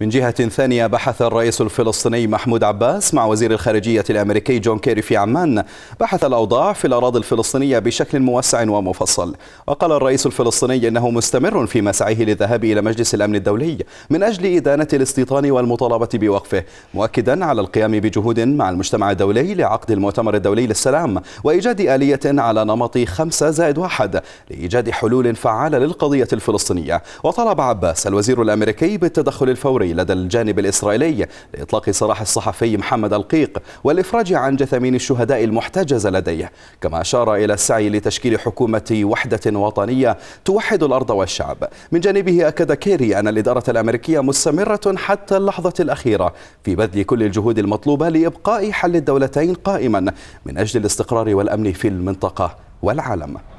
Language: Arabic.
من جهة ثانية بحث الرئيس الفلسطيني محمود عباس مع وزير الخارجية الأمريكي جون كيري في عمان بحث الأوضاع في الأراضي الفلسطينية بشكل موسع ومفصل وقال الرئيس الفلسطيني أنه مستمر في مسعيه للذهاب إلى مجلس الأمن الدولي من أجل إدانة الاستيطان والمطالبة بوقفه مؤكدا على القيام بجهود مع المجتمع الدولي لعقد المؤتمر الدولي للسلام وإيجاد آلية على نمط خمسة زائد واحد لإيجاد حلول فعالة للقضية الفلسطينية وطلب عباس الوزير الأمريكي بالتدخل الفوري الفوري لدى الجانب الإسرائيلي لإطلاق سراح الصحفي محمد القيق والإفراج عن جثمين الشهداء المحتجزة لديه كما أشار إلى السعي لتشكيل حكومة وحدة وطنية توحد الأرض والشعب من جانبه أكد كيري أن الإدارة الأمريكية مستمرة حتى اللحظة الأخيرة في بذل كل الجهود المطلوبة لإبقاء حل الدولتين قائما من أجل الاستقرار والأمن في المنطقة والعالم